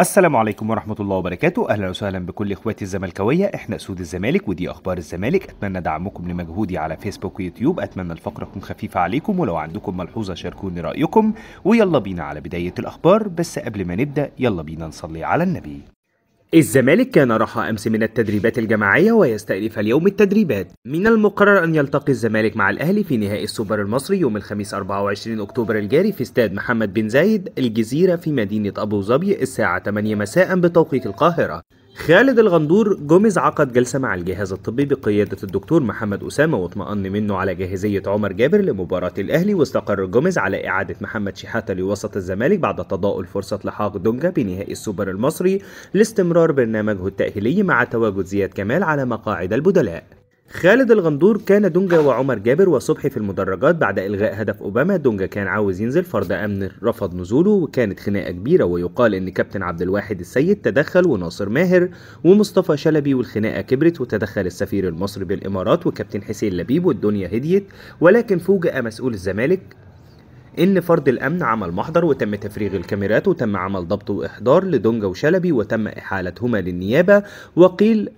السلام عليكم ورحمة الله وبركاته أهلا وسهلا بكل إخواتي الزملكاوية إحنا أسود الزمالك ودي أخبار الزمالك أتمنى دعمكم لمجهودي على فيسبوك ويوتيوب أتمنى الفقرة تكون خفيفة عليكم ولو عندكم ملحوظة شاركوني رأيكم ويلا بينا على بداية الأخبار بس قبل ما نبدأ يلا بينا نصلي على النبي الزمالك كان رحى أمس من التدريبات الجماعية ويستأنف اليوم التدريبات من المقرر أن يلتقي الزمالك مع الأهلي في نهائي السوبر المصري يوم الخميس 24 أكتوبر الجاري في استاد محمد بن زايد الجزيرة في مدينة أبو ظبي الساعة 8 مساء بتوقيت القاهرة خالد الغندور جوميز عقد جلسة مع الجهاز الطبي بقيادة الدكتور محمد أسامة واطمأن منه على جاهزية عمر جابر لمباراة الأهلي واستقر جوميز على إعادة محمد شحاتة لوسط الزمالك بعد تضاؤل فرصة لحاق دونجا بنهائي السوبر المصري لاستمرار برنامجه التأهيلي مع تواجد زياد كمال على مقاعد البدلاء خالد الغندور كان دونجا وعمر جابر وصبحي في المدرجات بعد إلغاء هدف أوباما دونجا كان عاوز ينزل فرد أمن رفض نزوله وكانت خناقة كبيرة ويقال إن كابتن عبد الواحد السيد تدخل وناصر ماهر ومصطفى شلبي والخناقة كبرت وتدخل السفير المصري بالإمارات وكابتن حسين لبيب والدنيا هديت ولكن فوجئ مسؤول الزمالك ان فرد الامن عمل محضر وتم تفريغ الكاميرات وتم عمل ضبط واحضار لدونجا وشلبي وتم احالتهما للنيابه وقيل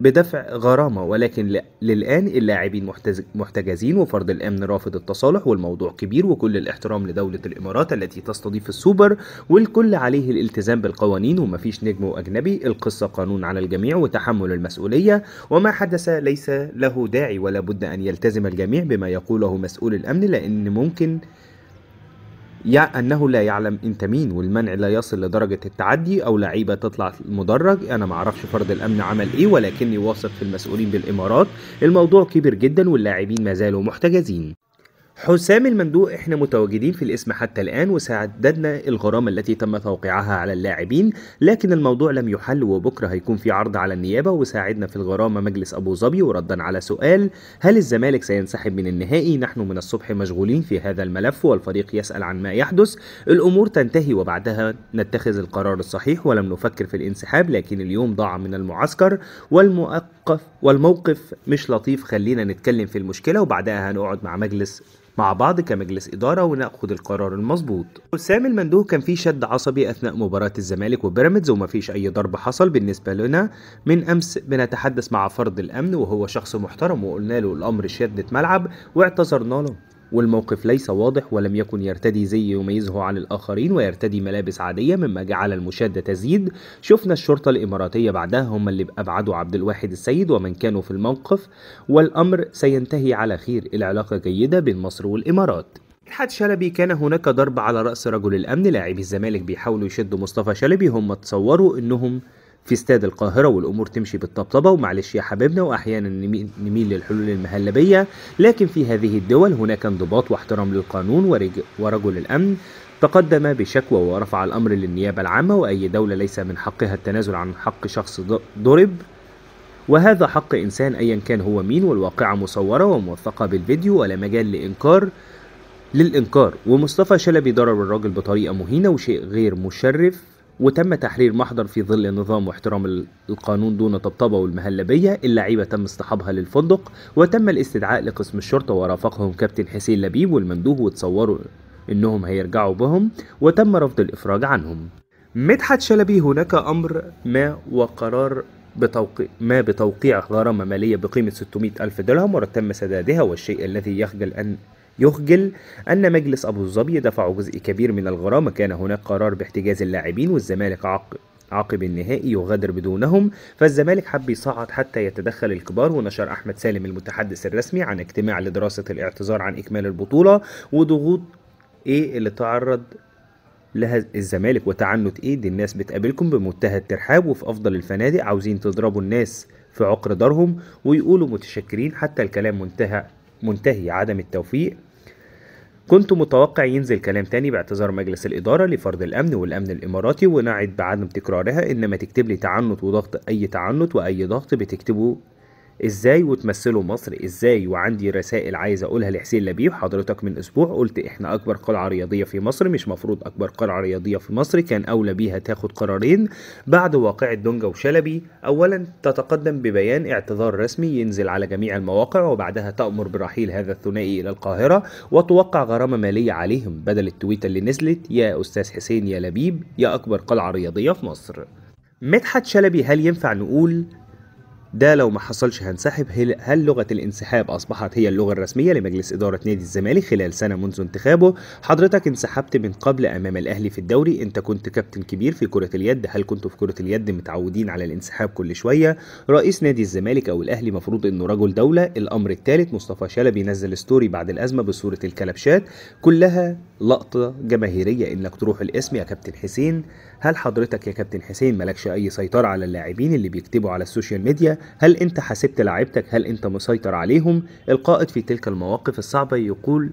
بدفع غرامة ولكن للآن اللاعبين محتجزين وفرض الأمن رافض التصالح والموضوع كبير وكل الاحترام لدولة الإمارات التي تستضيف السوبر والكل عليه الالتزام بالقوانين ومفيش نجم وأجنبي القصة قانون على الجميع وتحمل المسؤولية وما حدث ليس له داعي ولا بد أن يلتزم الجميع بما يقوله مسؤول الأمن لأن ممكن يا أنه لا يعلم أنت مين والمنع لا يصل لدرجة التعدي أو لعيبة تطلع المدرج أنا معرفش فرد الأمن عمل إيه ولكني واثق في المسؤولين بالإمارات الموضوع كبير جدا واللاعبين ما زالوا محتجزين حسام المندوق احنا متواجدين في الاسم حتى الآن وسعددنا الغرامة التي تم توقيعها على اللاعبين لكن الموضوع لم يحل وبكرة هيكون في عرض على النيابة وساعدنا في الغرامة مجلس أبو ظبي وردا على سؤال هل الزمالك سينسحب من النهائي نحن من الصبح مشغولين في هذا الملف والفريق يسأل عن ما يحدث الأمور تنتهي وبعدها نتخذ القرار الصحيح ولم نفكر في الانسحاب لكن اليوم ضاع من المعسكر والموقف والموقف مش لطيف خلينا نتكلم في المشكلة وبعدها هنقعد مع مجلس مع بعض كمجلس إدارة وناخد القرار المظبوط وسام المندوه كان فيه شد عصبي أثناء مباراة الزمالك وبيراميدز ومفيش أي ضرب حصل بالنسبة لنا من أمس بنتحدث مع فرد الأمن وهو شخص محترم وقلنا له الأمر شدة ملعب واعتذرنا له والموقف ليس واضح ولم يكن يرتدي زي يميزه عن الآخرين ويرتدي ملابس عادية مما جعل المشادة تزيد شفنا الشرطة الإماراتية بعدها هم اللي أبعدوا عبد الواحد السيد ومن كانوا في الموقف والأمر سينتهي على خير العلاقة جيدة بين مصر والإمارات حد شلبي كان هناك ضرب على رأس رجل الأمن لاعبي الزمالك بيحاولوا يشدوا مصطفى شلبي هم تصوروا إنهم في استاد القاهرة والأمور تمشي بالطبطبة ومعلش يا حبيبنا وأحيانا نميل للحلول المهلبية لكن في هذه الدول هناك انضباط واحترام للقانون ورجل الأمن تقدم بشكوى ورفع الأمر للنيابة العامة وأي دولة ليس من حقها التنازل عن حق شخص ضرب وهذا حق إنسان أيا كان هو مين والواقعة مصورة وموثقة بالفيديو ولا مجال لإنكار للإنكار ومصطفى شلبي ضرب الراجل بطريقة مهينة وشيء غير مشرف وتم تحرير محضر في ظل النظام واحترام القانون دون طبطبة والمهلبية اللعيبة تم اصطحابها للفندق وتم الاستدعاء لقسم الشرطة ورافقهم كابتن حسين لبيب والمندوب وتصوروا انهم هيرجعوا بهم وتم رفض الافراج عنهم مدحت شلبي هناك امر ما وقرار بتوقيع ما بتوقيع غرامة مالية بقيمة 600 ألف درهم وتم سدادها والشيء الذي يخجل أن يخجل أن مجلس أبو ظبي دفع جزء كبير من الغرامة كان هناك قرار باحتجاز اللاعبين والزمالك عقب عقب النهائي يغادر بدونهم فالزمالك حب يصعد حتى يتدخل الكبار ونشر أحمد سالم المتحدث الرسمي عن اجتماع لدراسة الاعتذار عن إكمال البطولة وضغوط إيه اللي تعرض لها الزمالك وتعنت إيه دي الناس بتقابلكم بمنتهى الترحاب وفي أفضل الفنادق عاوزين تضربوا الناس في عقر دارهم ويقولوا متشكرين حتى الكلام منتهى منتهي عدم التوفيق كنت متوقع ينزل كلام تاني باعتذار مجلس الإدارة لفرض الأمن والأمن الإماراتي ونعد بعدم تكرارها إنما تكتب لي تعنت وضغط أي تعنت وأي ضغط بتكتبه ازاي وتمثلوا مصر ازاي وعندي رسائل عايز اقولها لحسين لبيب حضرتك من اسبوع قلت احنا اكبر قلعه رياضيه في مصر مش مفروض اكبر قلعه رياضيه في مصر كان اولى بيها تاخد قرارين بعد واقعة دونجا وشلبي اولا تتقدم ببيان اعتذار رسمي ينزل على جميع المواقع وبعدها تامر برحيل هذا الثنائي الى القاهره وتوقع غرامه ماليه عليهم بدل التويته اللي نزلت يا استاذ حسين يا لبيب يا اكبر قلعه رياضيه في مصر مدحت شلبي هل ينفع نقول ده لو ما حصلش هنسحب هل لغة الانسحاب أصبحت هي اللغة الرسمية لمجلس إدارة نادي الزمالك خلال سنة منذ انتخابه حضرتك انسحبت من قبل أمام الأهلي في الدوري أنت كنت كابتن كبير في كرة اليد هل كنتوا في كرة اليد متعودين على الانسحاب كل شوية رئيس نادي الزمالك أو الأهلي مفروض أنه رجل دولة الأمر الثالث مصطفى شلبي نزل ستوري بعد الأزمة بصورة الكلبشات كلها لقطة جماهيرية إنك تروح الاسم يا كابتن حسين هل حضرتك يا كابتن حسين مالكش أي سيطرة على اللاعبين اللي بيكتبوا على السوشيال ميديا هل انت حاسبت لعيبتك هل انت مسيطر عليهم القائد في تلك المواقف الصعبه يقول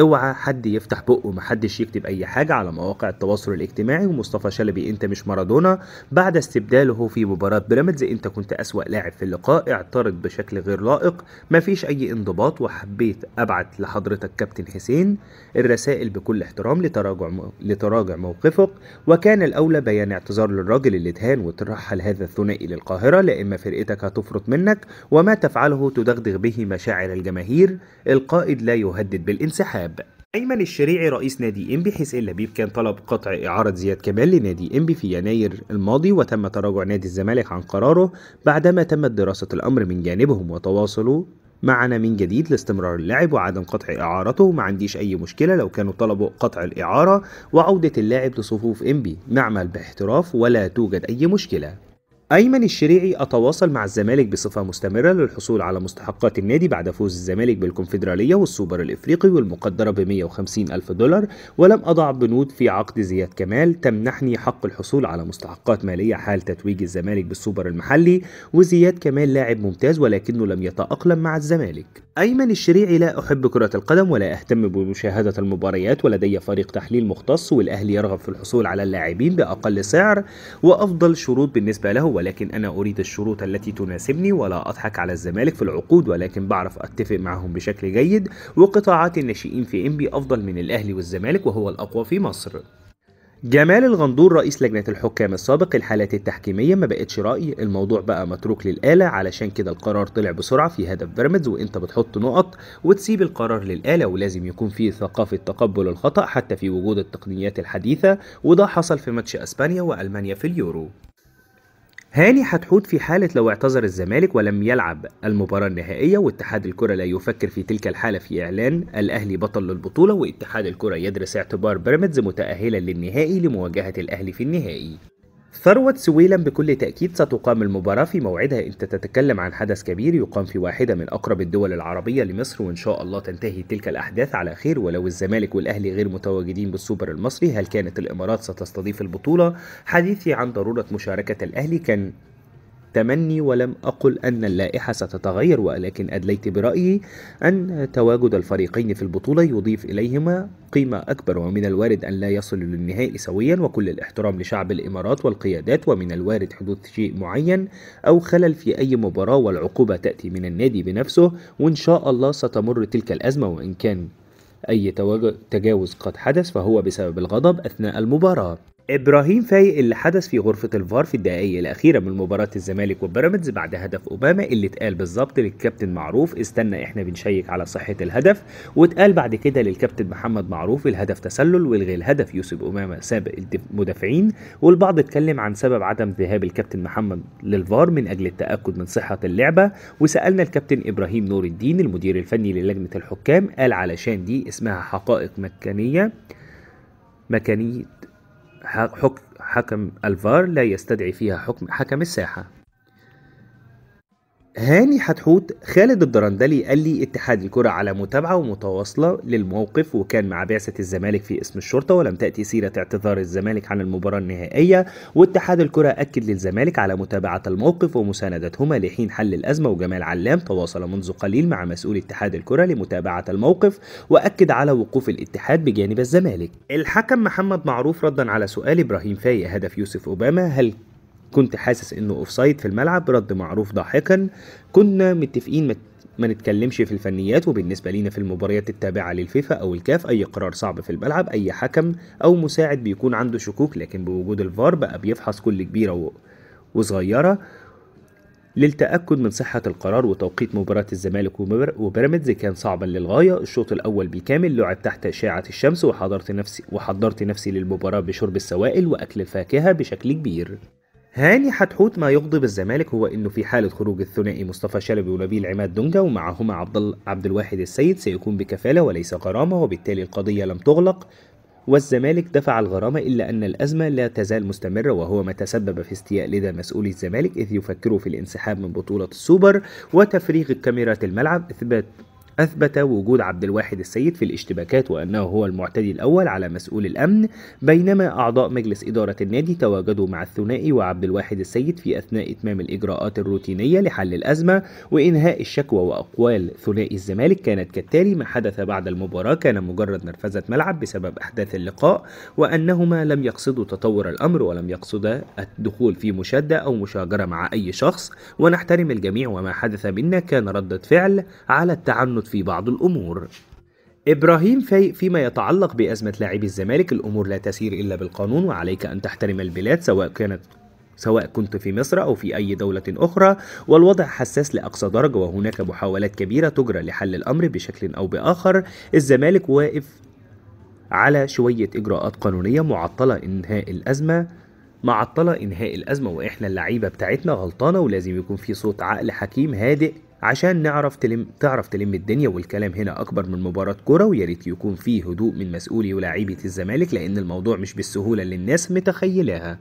اوعى حد يفتح بقه ومحدش يكتب اي حاجه على مواقع التواصل الاجتماعي ومصطفى شلبي انت مش مارادونا بعد استبداله في مباراه بيراميدز انت كنت اسوا لاعب في اللقاء اعترض بشكل غير لائق مفيش اي انضباط وحبيت ابعت لحضرتك كابتن حسين الرسائل بكل احترام لتراجع م... لتراجع موقفك وكان الاولى بيان اعتذار للراجل اللي اتهان وترحل هذا الثنائي للقاهره لإما فرقتك هتفرط منك وما تفعله تدغدغ به مشاعر الجماهير القائد لا يهدد بالانسحاب الانسحاب أيمن الشريعي رئيس نادي إنبي حيث لبيب كان طلب قطع إعارة زياد كمال لنادي إنبي في يناير الماضي وتم تراجع نادي الزمالك عن قراره بعدما تمت دراسة الأمر من جانبهم وتواصلوا معنا من جديد لاستمرار اللاعب وعدم قطع إعارته ما عنديش أي مشكلة لو كانوا طلبوا قطع الإعارة وعودة اللاعب لصفوف إنبي نعمل باحتراف ولا توجد أي مشكلة أيمن الشريعي أتواصل مع الزمالك بصفة مستمرة للحصول على مستحقات النادي بعد فوز الزمالك بالكونفدرالية والسوبر الإفريقي والمقدرة ب 150 ألف دولار ولم أضع بنود في عقد زياد كمال تمنحني حق الحصول على مستحقات مالية حال تتويج الزمالك بالسوبر المحلي وزياد كمال لاعب ممتاز ولكنه لم يتأقلم مع الزمالك أيمن الشريعي لا أحب كرة القدم ولا أهتم بمشاهدة المباريات ولدي فريق تحليل مختص والأهلي يرغب في الحصول على اللاعبين بأقل سعر وأفضل شروط بالنسبة له ولكن أنا أريد الشروط التي تناسبني ولا أضحك على الزمالك في العقود ولكن بعرف أتفق معهم بشكل جيد وقطاعات الناشئين في إنبي أفضل من الأهلي والزمالك وهو الأقوى في مصر جمال الغندور رئيس لجنة الحكام السابق الحالات التحكيمية ما بقتش رأي الموضوع بقى متروك للآلة علشان كده القرار طلع بسرعة في هدف بيراميدز وانت بتحط نقط وتسيب القرار للآلة ولازم يكون فيه ثقافة تقبل الخطأ حتى في وجود التقنيات الحديثة وده حصل في ماتش أسبانيا وألمانيا في اليورو هاني حتحوت في حالة لو اعتذر الزمالك ولم يلعب المباراة النهائية واتحاد الكرة لا يفكر في تلك الحالة في إعلان الأهلي بطل للبطولة واتحاد الكرة يدرس اعتبار بيراميدز متأهلا للنهائي لمواجهة الأهلي في النهائي ثروة سويلم بكل تأكيد ستقام المباراة في موعدها أنت تتكلم عن حدث كبير يقام في واحدة من أقرب الدول العربية لمصر وإن شاء الله تنتهي تلك الأحداث على خير ولو الزمالك والأهلي غير متواجدين بالسوبر المصري هل كانت الإمارات ستستضيف البطولة؟ حديثي عن ضرورة مشاركة الأهلي كان تمني ولم أقل أن اللائحة ستتغير ولكن أدليت برأيي أن تواجد الفريقين في البطولة يضيف إليهما قيمة أكبر ومن الوارد أن لا يصل للنهائي سويا وكل الاحترام لشعب الإمارات والقيادات ومن الوارد حدوث شيء معين أو خلل في أي مباراة والعقوبة تأتي من النادي بنفسه وإن شاء الله ستمر تلك الأزمة وإن كان أي تجاوز قد حدث فهو بسبب الغضب أثناء المباراة إبراهيم فايق اللي حدث في غرفة الفار في الدقائق الأخيرة من مباراة الزمالك وبيراميدز بعد هدف أوباما اللي اتقال بالظبط للكابتن معروف استنى إحنا بنشيك على صحة الهدف واتقال بعد كده للكابتن محمد معروف الهدف تسلل والغي الهدف يوسف أوباما سابق المدافعين والبعض اتكلم عن سبب عدم ذهاب الكابتن محمد للفار من أجل التأكد من صحة اللعبة وسألنا الكابتن إبراهيم نور الدين المدير الفني للجنة الحكام قال علشان دي اسمها حقائق مكانية مكانية حكم الفار لا يستدعي فيها حكم حكم الساحة هاني حتحوت خالد الدرندلي قال لي اتحاد الكرة على متابعة ومتواصلة للموقف وكان مع بعثة الزمالك في اسم الشرطة ولم تأتي سيرة اعتذار الزمالك عن المباراة النهائية واتحاد الكرة أكد للزمالك على متابعة الموقف ومساندتهما لحين حل الأزمة وجمال علام تواصل منذ قليل مع مسؤول اتحاد الكرة لمتابعة الموقف وأكد على وقوف الاتحاد بجانب الزمالك الحكم محمد معروف ردا على سؤال إبراهيم فايق هدف يوسف أوباما هل كنت حاسس انه اوفسايد في الملعب رد معروف ضاحكا كنا متفقين ما نتكلمش في الفنيات وبالنسبة لينا في المباريات التابعة للفيفا أو الكاف أي قرار صعب في الملعب أي حكم أو مساعد بيكون عنده شكوك لكن بوجود الفار بقى بيفحص كل كبيرة وصغيرة للتأكد من صحة القرار وتوقيت مباراة الزمالك وبيراميدز كان صعبا للغاية، الشوط الأول بالكامل لعب تحت أشعة الشمس وحضرت نفسي وحضرت نفسي للمباراة بشرب السوائل وأكل الفاكهة بشكل كبير. هاني حتحوت ما يغضب الزمالك هو انه في حاله خروج الثنائي مصطفى شلبي ونبيل عماد دونجا ومعهما عبد عبد الواحد السيد سيكون بكفاله وليس غرامه وبالتالي القضيه لم تغلق والزمالك دفع الغرامة إلا أن الأزمة لا تزال مستمرة وهو ما تسبب في استياء لدى مسؤولي الزمالك إذ يفكروا في الانسحاب من بطولة السوبر وتفريغ كاميرات الملعب إثبات أثبت وجود عبد الواحد السيد في الاشتباكات وأنه هو المعتدي الأول على مسؤول الأمن بينما أعضاء مجلس إدارة النادي تواجدوا مع الثنائي وعبد الواحد السيد في أثناء إتمام الإجراءات الروتينية لحل الأزمة وإنهاء الشكوى وأقوال ثنائي الزمالك كانت كالتالي ما حدث بعد المباراة كان مجرد نرفزة ملعب بسبب أحداث اللقاء وأنهما لم يقصدوا تطور الأمر ولم يقصدا الدخول في مشادة أو مشاجرة مع أي شخص ونحترم الجميع وما حدث منا كان ردة فعل على التعنت في بعض الأمور إبراهيم فايق فيما يتعلق بأزمة لاعبي الزمالك الأمور لا تسير إلا بالقانون وعليك أن تحترم البلاد سواء كانت سواء كنت في مصر أو في أي دولة أخرى والوضع حساس لأقصى درجة وهناك محاولات كبيرة تجرى لحل الأمر بشكل أو بآخر الزمالك واقف على شوية إجراءات قانونية معطلة إنهاء الأزمة معطلة إنهاء الأزمة وإحنا اللعيبة بتاعتنا غلطانة ولازم يكون في صوت عقل حكيم هادئ عشان نعرف تلم تعرف تلم الدنيا والكلام هنا اكبر من مباراه كوره ويا ريت يكون فيه هدوء من مسؤولي ولاعيبه الزمالك لان الموضوع مش بالسهوله اللي الناس متخيلاها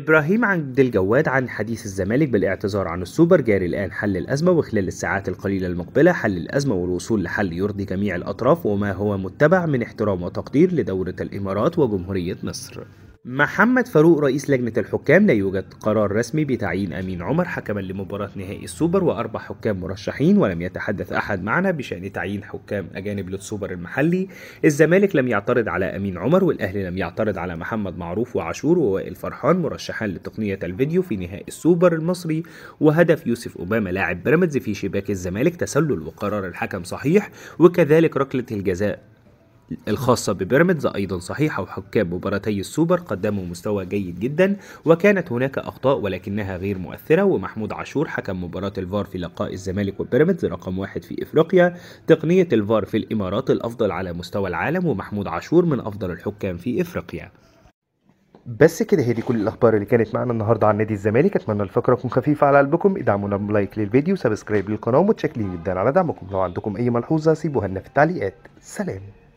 ابراهيم عبد الجواد عن حديث الزمالك بالاعتذار عن السوبر جاري الان حل الازمه وخلال الساعات القليله المقبله حل الازمه والوصول لحل يرضي جميع الاطراف وما هو متبع من احترام وتقدير لدوله الامارات وجمهوريه مصر محمد فاروق رئيس لجنة الحكام لا يوجد قرار رسمي بتعيين أمين عمر حكما لمباراة نهائي السوبر وأربع حكام مرشحين ولم يتحدث أحد معنا بشأن تعيين حكام أجانب للسوبر المحلي الزمالك لم يعترض على أمين عمر والأهلي لم يعترض على محمد معروف وعاشور ووائل فرحان مرشحان لتقنية الفيديو في نهائي السوبر المصري وهدف يوسف أوباما لاعب بيراميدز في شباك الزمالك تسلل وقرار الحكم صحيح وكذلك ركلة الجزاء الخاصة ببيراميدز أيضا صحيحة وحكام مباراتي السوبر قدموا مستوى جيد جدا وكانت هناك أخطاء ولكنها غير مؤثرة ومحمود عاشور حكم مباراة الفار في لقاء الزمالك وبيراميدز رقم واحد في إفريقيا تقنية الفار في الإمارات الأفضل على مستوى العالم ومحمود عاشور من أفضل الحكام في إفريقيا بس كده هي دي كل الاخبار اللي كانت معنا النهارده عن نادي الزمالك اتمنى الفقره تكون خفيفه على قلبكم ادعمونا بلايك للفيديو سبسكرايب للقناه ومتشكرين جدا على دعمكم لو عندكم اي ملحوظه سيبوها لنا في التعليقات سلام